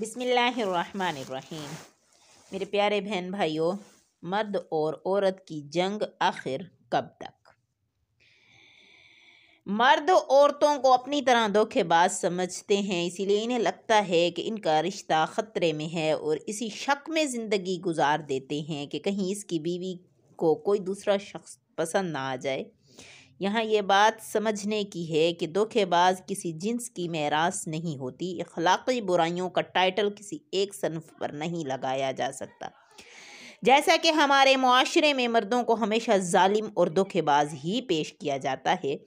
बिसमीम मेरे प्यारे बहन भाइयों मर्द और औरत की जंग आखिर कब तक मर्द औरतों को अपनी तरह धोखेबाज समझते हैं इसीलिए इन्हें लगता है कि इनका रिश्ता ख़तरे में है और इसी शक में ज़िंदगी गुजार देते हैं कि कहीं इसकी बीवी को कोई दूसरा शख्स पसंद ना आ जाए यहाँ ये बात समझने की है कि धोखेबाज किसी जिन्स की मेरास नहीं होती इखलाक़ी बुराइयों का टाइटल किसी एक सनफ पर नहीं लगाया जा सकता जैसा कि हमारे माशरे में मर्दों को हमेशा जालिम और धोखेबाज ही पेश किया जाता है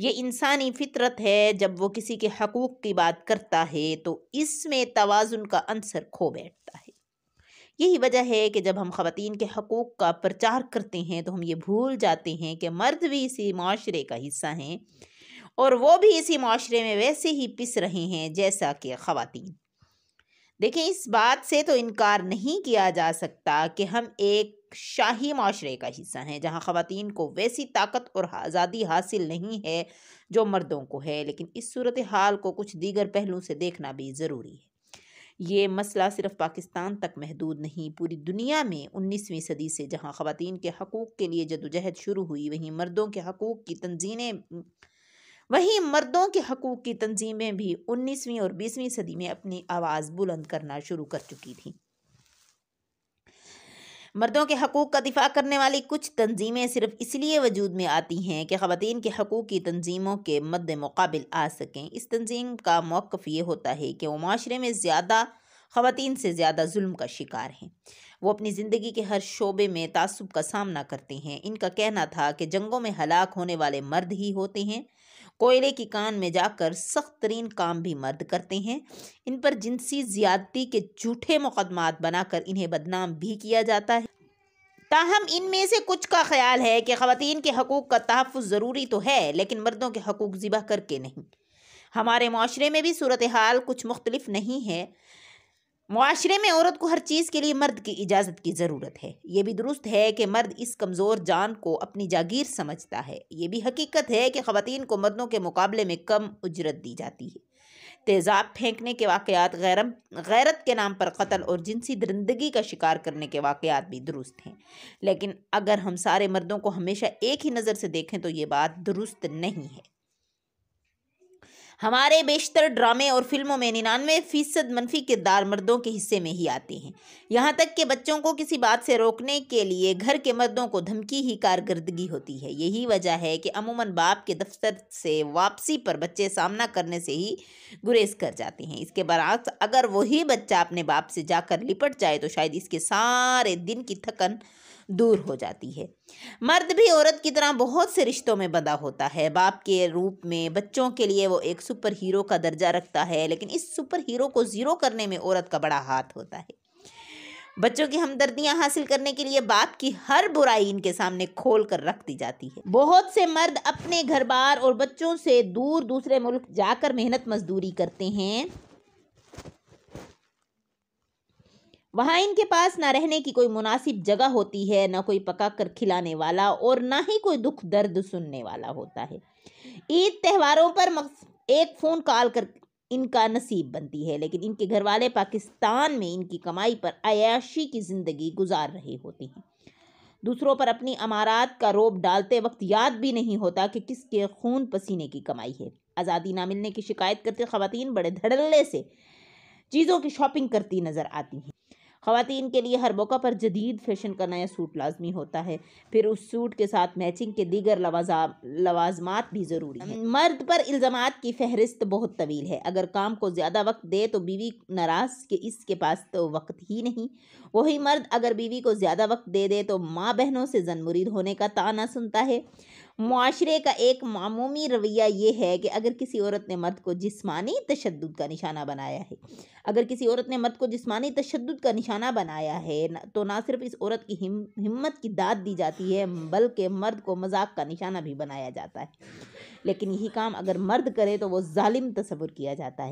ये इंसानी फितरत है जब वो किसी के हकूक़ की बात करता है तो इसमें तोज़ुन का अंसर खो बैठता है यही वजह है कि जब हम खातन के हकूक़ का प्रचार करते हैं तो हम ये भूल जाते हैं कि मर्द भी इसी माशरे का हिस्सा हैं और वो भी इसी माशरे में वैसे ही पिस रहे हैं जैसा कि खातन देखें इस बात से तो इनकार नहीं किया जा सकता कि हम एक शाही माशरे का हिस्सा हैं जहां ख़वान को वैसी ताकत और आज़ादी हासिल नहीं है जो मर्दों को है लेकिन इस सूरत हाल को कुछ दीगर पहलू से देखना भी ज़रूरी है ये मसला सिर्फ पाकिस्तान तक महदूद नहीं पूरी दुनिया में उन्नीसवीं सदी से जहाँ ख़वान के हकूक़ के लिए जदोजहद शुरू हुई वहीं मर्दों के हकूक़ की तंजीमें वहीं मर्दों के हकूक़ की तंजीमें भी उन्नीसवीं और बीसवीं सदी में अपनी आवाज़ बुलंद करना शुरू कर चुकी थीं मर्दों के हकूक़ का दिफा करने वाली कुछ तंजीमें सिर्फ इसलिए वजूद में आती हैं कि ख़वान के हकूक़ की तंजीमों के मद्द मुकाबिल आ सकें इस तंजीम का मौक़ ये होता है कि वो माशरे में ज़्यादा ख़वान से ज़्यादा जुल्म का शिकार हैं वो अपनी ज़िंदगी के हर शोबे में तसब का सामना करते हैं इनका कहना था कि जंगों में हलाक होने वाले मर्द ही होते हैं कोयले की कान में जाकर सख्त तरीन काम भी मर्द करते हैं इन पर जिनसी ज़्यादती के झूठे मुकदमात बनाकर इन्हें बदनाम भी किया जाता है ताहम इन में से कुछ का ख्याल है कि ख़वान के हकूक़ का तहफ़ ज़रूरी तो है लेकिन मर्दों के हकूक़ ज़िबा करके नहीं हमारे माशरे में भी सूरत हाल कुछ मुख्तलिफ नहीं है माशरे में औरत को हर चीज़ के लिए मर्द की इजाज़त की ज़रूरत है ये भी दुरुस्त है कि मर्द इस कमज़ोर जान को अपनी जागीर समझता है ये भी हकीकत है कि ख़वान को मर्दों के मुकाबले में कम उजरत दी जाती है तेज़ाब फेंकने के वाकयात गैरम गैरत के नाम पर कत्ल और जिनसी दरिंदगी का शिकार करने के वाकयात भी दुरुस्त हैं लेकिन अगर हम सारे मर्दों को हमेशा एक ही नज़र से देखें तो ये बात दुरुस्त नहीं है हमारे बेशतर ड्रामे और फिल्मों में निन्यानवे फीसद मनफी किरदार मर्दों के हिस्से में ही आते हैं यहाँ तक कि बच्चों को किसी बात से रोकने के लिए घर के मर्दों को धमकी ही कारकर्दगी होती है यही वजह है कि अमूमन बाप के दफ्तर से वापसी पर बच्चे सामना करने से ही गुरेज कर जाते हैं इसके बरक्स अगर वही बच्चा अपने बाप से जाकर लिपट जाए तो शायद इसके सारे दिन की थकन दूर हो जाती है मर्द भी औरत की तरह बहुत से रिश्तों में बंधा होता है बाप के रूप में बच्चों के लिए वो एक सुपर हीरो का दर्जा रखता है लेकिन इस सुपर हीरो को ज़ीरो करने में औरत का बड़ा हाथ होता है बच्चों की हमदर्दियां हासिल करने के लिए बाप की हर बुराई इनके सामने खोल कर रख दी जाती है बहुत से मर्द अपने घर बार और बच्चों से दूर दूसरे मुल्क जाकर मेहनत मजदूरी करते हैं वहाँ इनके पास ना रहने की कोई मुनासिब जगह होती है ना कोई पका कर खिलाने वाला और ना ही कोई दुख दर्द सुनने वाला होता है ईद त्यौहारों पर एक फ़ोन कॉल कर इनका नसीब बनती है लेकिन इनके घर वाले पाकिस्तान में इनकी कमाई पर अयाशी की ज़िंदगी गुजार रहे होते हैं दूसरों पर अपनी अमारात का रोब डालते वक्त याद भी नहीं होता कि किसके खून पसीने की कमाई है आज़ादी ना मिलने की शिकायत करते ख़वान बड़े धड़ल्ले से चीज़ों की शॉपिंग करती नज़र आती हैं खातन के लिए हर मौका पर जदीद फैशन का नया सूट लाजमी होता है फिर उस सूट के साथ मैचिंग के दीगर लवाजा लवाजमात भी ज़रूरी हैं मर्द पर इल्ज़ाम की फहरिस्त बहुत तवील है अगर काम को ज़्यादा वक्त दे तो बीवी नाराज़ के इसके पास तो वक्त ही नहीं वही मर्द अगर बीवी को ज़्यादा वक्त दे दे तो माँ बहनों से जन मुरीद होने का ताना सुनता है माशरे का एक मामूमी रवैया ये है कि अगर किसी औरत ने मर्द को जिसमानी तशद का निशाना बनाया है अगर किसी औरत ने मर्द को जिसमानी तशद का निशाना बनाया है तो ना सिर्फ इस औरत की हिम, हिम्मत की दाद दी जाती है बल्कि मर्द को मजाक का निशाना भी बनाया जाता है लेकिन यही काम अगर मर्द करे तो वो ालिम तस्वुर किया जाता है